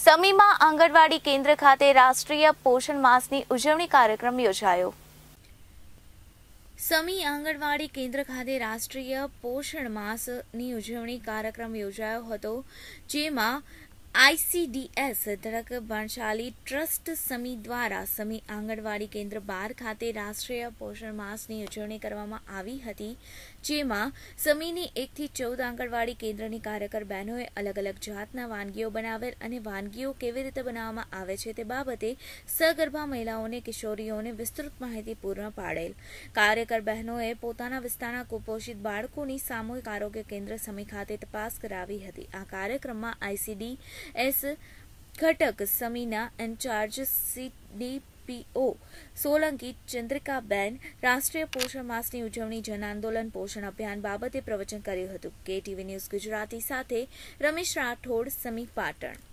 સમીમાં આંગણવાડી કેન્દ્ર ખાતે રાષ્ટ્રીય પોષણ માસની ઉજવણી કાર્યક્રમ યોજાયો સમી આંગણવાડી કેન્દ્ર ખાતે રાષ્ટ્રીય પોષણ માસની ઉજવણી કાર્યક્રમ યોજાયો હતો જેમાં આઈસીડીએસ ધડક ભાણશાલી ટ્રસ્ટ સમી દ્વારા સમી આંગણવાડી કેન્દ્ર બાર ખાતે રાષ્ટ્રીય પોષણ માસની ઉજવણી કરવામાં આવી હતી જેમાં સમીની એકથી ચૌદ આંગણવાડી કેન્દ્રની કાર્યકર બહેનોએ અલગ અલગ જાતના વાનગીઓ બનાવેલ અને વાનગીઓ કેવી રીતે બનાવવામાં આવે છે તે બાબતે સગર્ભા મહિલાઓને કિશોરીઓને વિસ્તૃત માહિતી પૂર્ણ પાડેલ કાર્યકર બહેનોએ પોતાના વિસ્તારના કુપોષિત બાળકોની સામૂહિક આરોગ્ય કેન્દ્ર સમી ખાતે તપાસ કરાવી હતી આ કાર્યક્રમમાં આઈસીડી એસ ઘટક સમીના ઇન્ચાર્જ સીડીપીઓ સોલંકી ચંદ્રિકાબેન રાષ્ટ્રીય પોષણ માસની ઉજવણી જન આંદોલન પોષણ અભિયાન બાબતે પ્રવચન કર્યું હતું કે ટીવી ન્યૂઝ ગુજરાતી સાથે રમેશ રાઠોડ સમી પાટણ